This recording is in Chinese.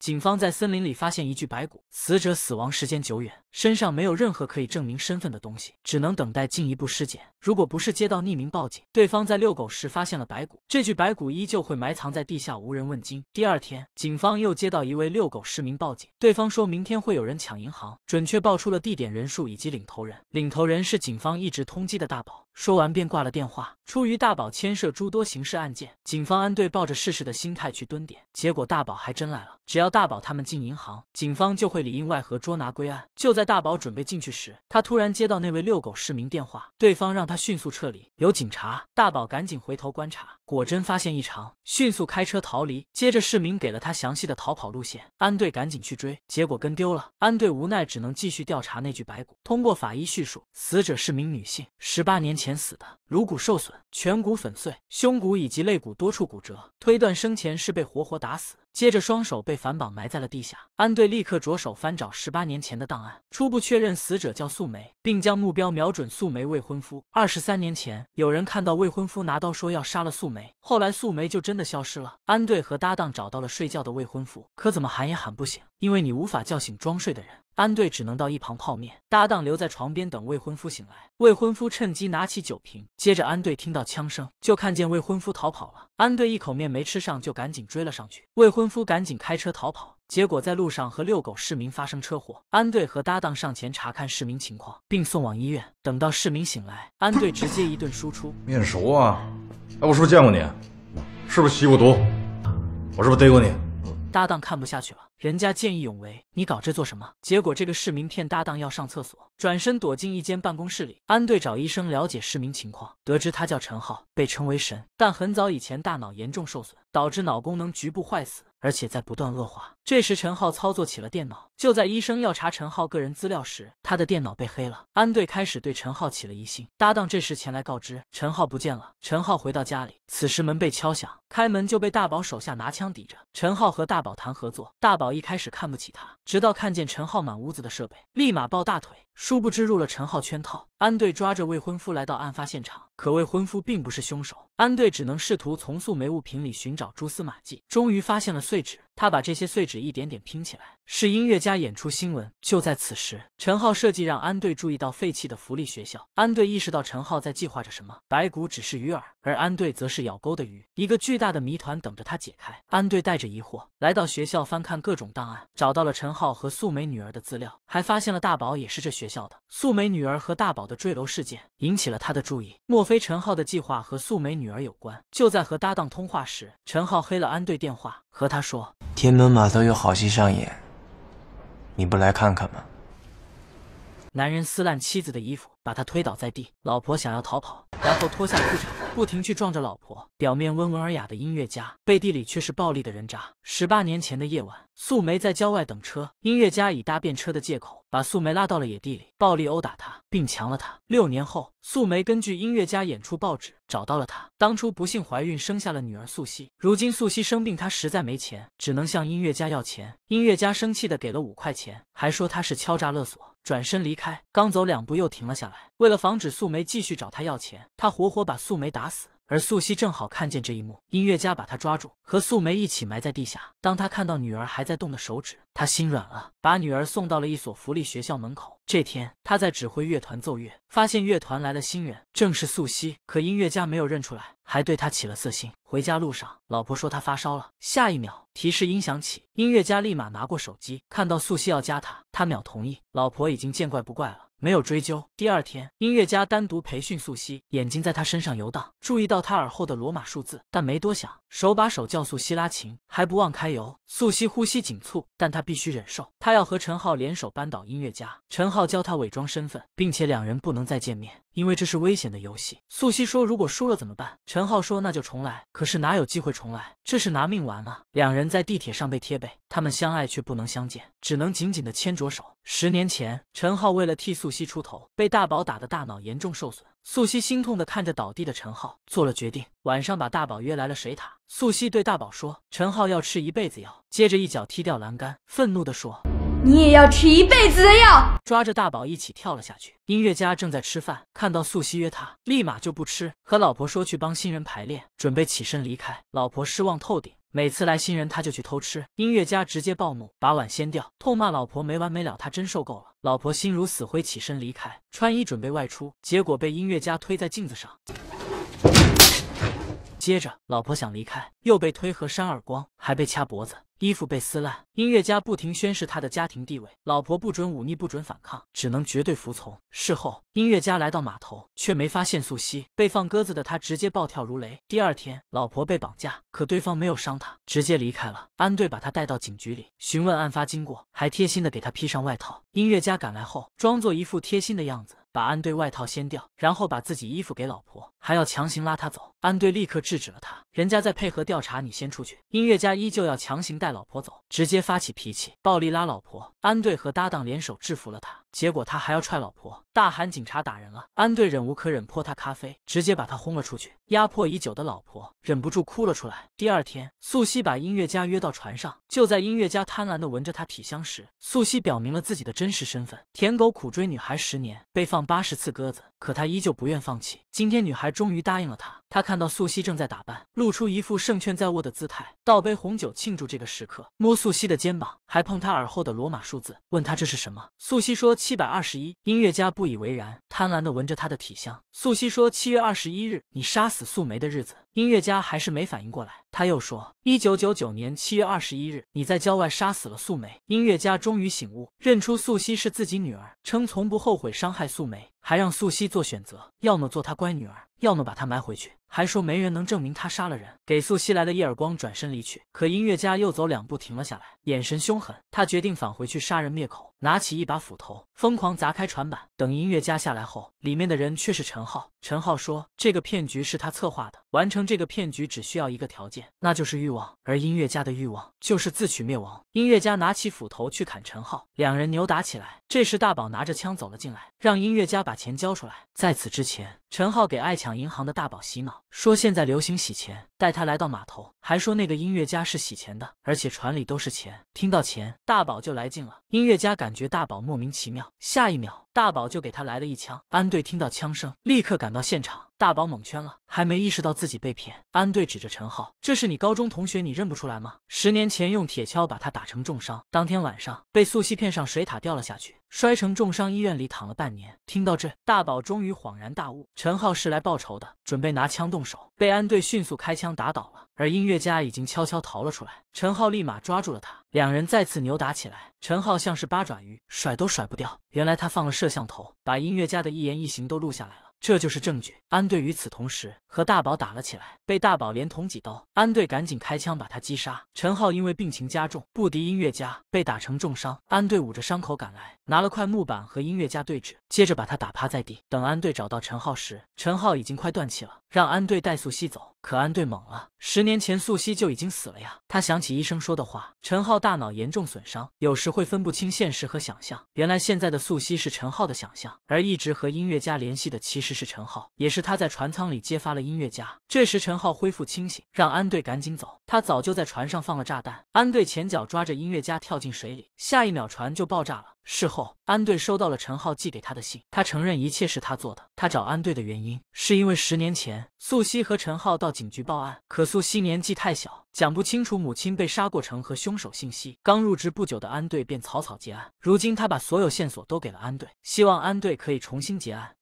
警方在森林里发现一具白骨，死者死亡时间久远，身上没有任何可以证明身份的东西，只能等待进一步尸检。如果不是接到匿名报警，对方在遛狗时发现了白骨，这具白骨依旧会埋藏在地下，无人问津。第二天，警方又接到一位遛狗市民报警，对方说明天会有人抢银行，准确报出了地点、人数以及领头人。领头人是警方一直通缉的大宝。说完便挂了电话。出于大宝牵涉诸多刑事案件，警方安队抱着试试的心态去蹲点，结果大宝还真来了。只要大宝他们进银行，警方就会里应外合捉拿归案。就在大宝准备进去时，他突然接到那位遛狗市民电话，对方让他迅速撤离。有警察，大宝赶紧回头观察。果真发现异常，迅速开车逃离。接着，市民给了他详细的逃跑路线，安队赶紧去追，结果跟丢了。安队无奈，只能继续调查那具白骨。通过法医叙述，死者是名女性，十八年前死的，颅骨受损，颧骨粉碎，胸骨以及肋骨多处骨折，推断生前是被活活打死。接着双手被反绑，埋在了地下。安队立刻着手翻找十八年前的档案，初步确认死者叫素梅，并将目标瞄准素梅未婚夫。二十三年前，有人看到未婚夫拿刀说要杀了素梅，后来素梅就真的消失了。安队和搭档找到了睡觉的未婚夫，可怎么喊也喊不醒，因为你无法叫醒装睡的人。安队只能到一旁泡面，搭档留在床边等未婚夫醒来。未婚夫趁机拿起酒瓶，接着安队听到枪声，就看见未婚夫逃跑了。安队一口面没吃上，就赶紧追了上去。未婚夫赶紧开车逃跑，结果在路上和遛狗市民发生车祸。安队和搭档上前查看市民情况，并送往医院。等到市民醒来，安队直接一顿输出。面熟啊，哎，我是不是见过你？是不是吸过毒？我是不是逮过你？搭档看不下去了。人家见义勇为，你搞这做什么？结果这个市民骗搭档要上厕所，转身躲进一间办公室里。安队找医生了解市民情况，得知他叫陈浩，被称为神，但很早以前大脑严重受损，导致脑功能局部坏死。而且在不断恶化。这时，陈浩操作起了电脑。就在医生要查陈浩个人资料时，他的电脑被黑了。安队开始对陈浩起了疑心。搭档这时前来告知，陈浩不见了。陈浩回到家里，此时门被敲响，开门就被大宝手下拿枪抵着。陈浩和大宝谈合作，大宝一开始看不起他，直到看见陈浩满屋子的设备，立马抱大腿。殊不知入了陈浩圈套，安队抓着未婚夫来到案发现场，可未婚夫并不是凶手，安队只能试图从素梅物品里寻找蛛丝马迹，终于发现了碎纸。他把这些碎纸一点点拼起来，是音乐家演出新闻。就在此时，陈浩设计让安队注意到废弃的福利学校。安队意识到陈浩在计划着什么。白骨只是鱼饵，而安队则是咬钩的鱼。一个巨大的谜团等着他解开。安队带着疑惑来到学校，翻看各种档案，找到了陈浩和素梅女儿的资料，还发现了大宝也是这学校的。素梅女儿和大宝的坠楼事件引起了他的注意。莫非陈浩的计划和素梅女儿有关？就在和搭档通话时，陈浩黑了安队电话。和他说：“天门码头有好戏上演，你不来看看吗？”男人撕烂妻子的衣服，把他推倒在地。老婆想要逃跑，然后脱下裤衩，不停去撞着老婆。表面温文尔雅的音乐家，背地里却是暴力的人渣。十八年前的夜晚，素梅在郊外等车，音乐家以搭便车的借口。把素梅拉到了野地里，暴力殴打她，并强了她。六年后，素梅根据音乐家演出报纸找到了他，当初不幸怀孕，生下了女儿素汐。如今素汐生病，她实在没钱，只能向音乐家要钱。音乐家生气的给了五块钱，还说他是敲诈勒索，转身离开。刚走两步又停了下来，为了防止素梅继续找他要钱，他活活把素梅打死。而素汐正好看见这一幕，音乐家把他抓住，和素梅一起埋在地下。当他看到女儿还在动的手指。他心软了，把女儿送到了一所福利学校门口。这天，他在指挥乐团奏乐，发现乐团来了新人，正是素汐。可音乐家没有认出来，还对他起了色心。回家路上，老婆说他发烧了。下一秒，提示音响起，音乐家立马拿过手机，看到素汐要加他，他秒同意。老婆已经见怪不怪了，没有追究。第二天，音乐家单独培训素汐，眼睛在她身上游荡，注意到她耳后的罗马数字，但没多想，手把手教素汐拉琴，还不忘揩油。素汐呼吸紧促，但他。他必须忍受，他要和陈浩联手扳倒音乐家。陈浩教他伪装身份，并且两人不能再见面。因为这是危险的游戏，素汐说：“如果输了怎么办？”陈浩说：“那就重来。”可是哪有机会重来？这是拿命玩啊！两人在地铁上被贴背，他们相爱却不能相见，只能紧紧的牵着手。十年前，陈浩为了替素汐出头，被大宝打的大脑严重受损。素汐心痛的看着倒地的陈浩，做了决定，晚上把大宝约来了水塔。素汐对大宝说：“陈浩要吃一辈子药。”接着一脚踢掉栏杆，愤怒的说。你也要吃一辈子的药！抓着大宝一起跳了下去。音乐家正在吃饭，看到素汐约他，立马就不吃，和老婆说去帮新人排练，准备起身离开。老婆失望透顶，每次来新人他就去偷吃。音乐家直接暴怒，把碗掀掉，痛骂老婆没完没了，他真受够了。老婆心如死灰，起身离开，穿衣准备外出，结果被音乐家推在镜子上。接着，老婆想离开，又被推和扇耳光，还被掐脖子。衣服被撕烂，音乐家不停宣誓他的家庭地位，老婆不准忤逆，不准反抗，只能绝对服从。事后，音乐家来到码头，却没发现素汐被放鸽子的他直接暴跳如雷。第二天，老婆被绑架，可对方没有伤他，直接离开了。安队把他带到警局里询问案发经过，还贴心的给他披上外套。音乐家赶来后，装作一副贴心的样子，把安队外套掀掉，然后把自己衣服给老婆，还要强行拉她走。安队立刻制止了他。人家在配合调查，你先出去。音乐家依旧要强行带老婆走，直接发起脾气，暴力拉老婆。安队和搭档联手制服了他，结果他还要踹老婆，大喊警察打人了。安队忍无可忍，泼他咖啡，直接把他轰了出去。压迫已久的老婆忍不住哭了出来。第二天，素汐把音乐家约到船上，就在音乐家贪婪地闻着他体香时，素汐表明了自己的真实身份。舔狗苦追女孩十年，被放八十次鸽子，可他依旧不愿放弃。今天女孩终于答应了他，他看到素汐正在打扮。露出一副胜券在握的姿态，倒杯红酒庆祝这个时刻，摸素汐的肩膀，还碰她耳后的罗马数字，问他这是什么。素汐说七百二十一。音乐家不以为然，贪婪地闻着她的体香。素汐说七月二十一日，你杀死素梅的日子。音乐家还是没反应过来，他又说：“一九九九年七月二十一日，你在郊外杀死了素梅。”音乐家终于醒悟，认出素汐是自己女儿，称从不后悔伤害素梅，还让素汐做选择，要么做他乖女儿，要么把她埋回去，还说没人能证明他杀了人。给素汐来了一耳光，转身离去。可音乐家又走两步，停了下来，眼神凶狠，他决定返回去杀人灭口。拿起一把斧头，疯狂砸开船板。等音乐家下来后，里面的人却是陈浩。陈浩说：“这个骗局是他策划的，完成这个骗局只需要一个条件，那就是欲望。而音乐家的欲望就是自取灭亡。”音乐家拿起斧头去砍陈浩，两人扭打起来。这时，大宝拿着枪走了进来，让音乐家把钱交出来。在此之前。陈浩给爱抢银行的大宝洗脑，说现在流行洗钱，带他来到码头，还说那个音乐家是洗钱的，而且船里都是钱。听到钱，大宝就来劲了。音乐家感觉大宝莫名其妙，下一秒大宝就给他来了一枪。安队听到枪声，立刻赶到现场。大宝蒙圈了，还没意识到自己被骗。安队指着陈浩：“这是你高中同学，你认不出来吗？”十年前用铁锹把他打成重伤，当天晚上被素汐骗上水塔掉了下去，摔成重伤，医院里躺了半年。听到这，大宝终于恍然大悟，陈浩是来报仇的，准备拿枪动手，被安队迅速开枪打倒了。而音乐家已经悄悄逃了出来，陈浩立马抓住了他，两人再次扭打起来。陈浩像是八爪鱼，甩都甩不掉。原来他放了摄像头，把音乐家的一言一行都录下来了。这就是证据。安队与此同时和大宝打了起来，被大宝连捅几刀，安队赶紧开枪把他击杀。陈浩因为病情加重，不敌音乐家，被打成重伤。安队捂着伤口赶来，拿了块木板和音乐家对峙，接着把他打趴在地。等安队找到陈浩时，陈浩已经快断气了，让安队带速吸走。可安队懵了，十年前素汐就已经死了呀！他想起医生说的话，陈浩大脑严重损伤，有时会分不清现实和想象。原来现在的素汐是陈浩的想象，而一直和音乐家联系的其实是陈浩，也是他在船舱里揭发了音乐家。这时陈浩恢复清醒，让安队赶紧走。他早就在船上放了炸弹，安队前脚抓着音乐家跳进水里，下一秒船就爆炸了。事后，安队收到了陈浩寄给他的信，他承认一切是他做的。他找安队的原因，是因为十年前素汐和陈浩到警局报案，可素汐年纪太小，讲不清楚母亲被杀过程和凶手信息。刚入职不久的安队便草草结案，如今他把所有线索都给了安队，希望安队可以重新结案。